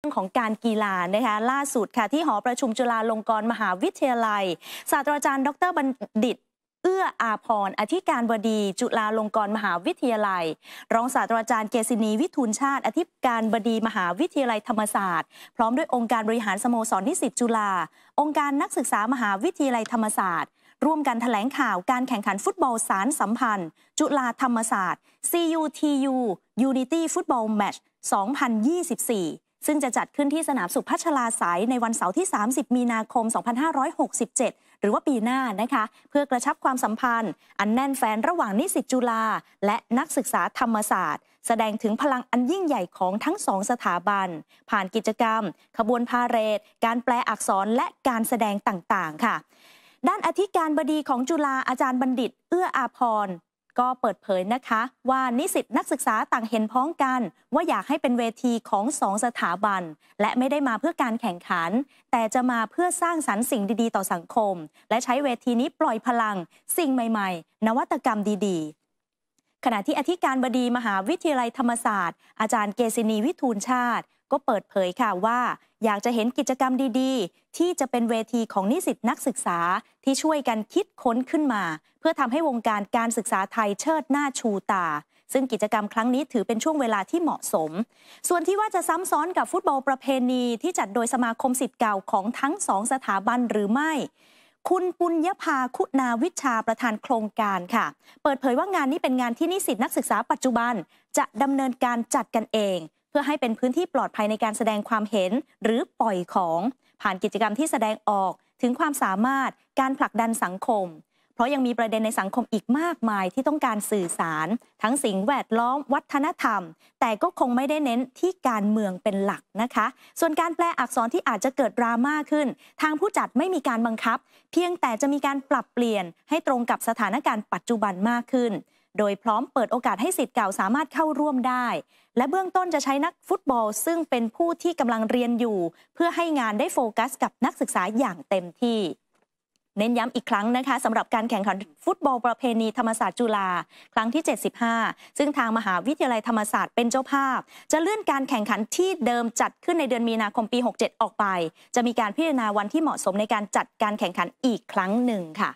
รื่องของการกีฬานะคะล่าสุดค่ะที่หอประชุมจุฬาลงกรณ์มหาวิทยาลัย ศาสตราจารย์ ดรบัณฑิต เอื้ออาพรอธิการบดี จุฬาลงกรณ์มหาวิทยาลัย รองศาสตราจารย์เกษณีวิทูลชาติอธิการบดีมหาวิทยาลัยธรรมศาสตร์ พร้อมด้วยองค์การบริหารสโมสรนิสิตจุฬาองค์การนักศึกษามหาวิทยาลัยธรรมศาสตร์ ร่วมกันถแถลงข่าวการแข่งขันฟุตบอลสารสัมพันธ์ จุฬาธรรมศาสตร์ CUTU Unity Football Match 2024ซึ่งจะจัดขึ้นที่สนามสุพัชลาสายในวันเสาร์ที่ 30 มีนาคม 2567 หรือว่าปีหน้านะคะ เพื่อกระชับความสัมพันธ์ อันแน่นแฟนระหว่างนิสิตจุฬาและนักศึกษาธรรมศาสตร์ แสดงถึงพลังอันยิ่งใหญ่ของทั้งสองสถาบัน ผ่านกิจกรรม ขบวนพาเหรดการแปลอักษรและการแสดงต่างๆค่ะ ด้านอธิการบดีของจุฬาอาจารย์บัณฑิต เอื้ออาพรก็เปิดเผยนะคะ ว่านิสิตนักศึกษาต่างเห็นพ้องกัน ว่าอยากให้เป็นเวทีของสองสถาบัน และไม่ได้มาเพื่อการแข่งขัน แต่จะมาเพื่อสร้างสรรค์สิ่งดีๆ ต่อสังคม และใช้เวทีนี้ปล่อยพลังสิ่งใหม่ๆ นวัตกรรมดีๆขณะที่อธิการบดีมหาวิทยาลัยธรรมศาสตร์ อาจารย์เกษณีวิทูลชาติ ก็เปิดเผยค่ะว่า อยากจะเห็นกิจกรรมดีๆ ที่จะเป็นเวทีของนิสิตนักศึกษาที่ช่วยกันคิดค้นขึ้นมา เพื่อทำให้วงการการศึกษาไทยเชิดหน้าชูตา ซึ่งกิจกรรมครั้งนี้ถือเป็นช่วงเวลาที่เหมาะสม ส่วนที่ว่าจะซ้ำซ้อนกับฟุตบอลประเพณีที่จัดโดยสมาคมสิทธิ์เก่าของทั้งสองสถาบันหรือไม่คุณปุญญภาคุณาวิชาประธานโครงการค่ะ เปิดเผยว่างานนี้เป็นงานที่นิสิตนักศึกษาปัจจุบันจะดำเนินการจัดกันเอง เพื่อให้เป็นพื้นที่ปลอดภัยในการแสดงความเห็นหรือปล่อยของ ผ่านกิจกรรมที่แสดงออกถึงความสามารถการผลักดันสังคมเพราะยังมีประเด็นในสังคมอีกมากมายที่ต้องการสื่อสาร ทั้งสิ่งแวดล้อมวัฒนธรรม แต่ก็คงไม่ได้เน้นที่การเมืองเป็นหลักนะคะ ส่วนการแปลอักษรที่อาจจะเกิดดราม่าขึ้น ทางผู้จัดไม่มีการบังคับ เพียงแต่จะมีการปรับเปลี่ยน ให้ตรงกับสถานการณ์ปัจจุบันมากขึ้น โดยพร้อมเปิดโอกาสให้สิทธิ์เก่าสามารถเข้าร่วมได้ และเบื้องต้นจะใช้นักฟุตบอลซึ่งเป็นผู้ที่กำลังเรียนอยู่ เพื่อให้งานได้โฟกัสกับนักศึกษาอย่างเต็มที่เน้นย้ำอีกครั้งนะคะสำหรับการแข่งขันฟุตบอลประเพณีธรรมศาสตร์จุฬาครั้งที่ 75 ซึ่งทางมหาวิทยาลัยธรรมศาสตร์เป็นเจ้าภาพ จะเลื่อนการแข่งขันที่เดิมจัดขึ้นในเดือนมีนาคมปี 67 ออกไป จะมีการพิจารณาวันที่เหมาะสมในการจัดการแข่งขันอีกครั้งหนึ่งค่ะ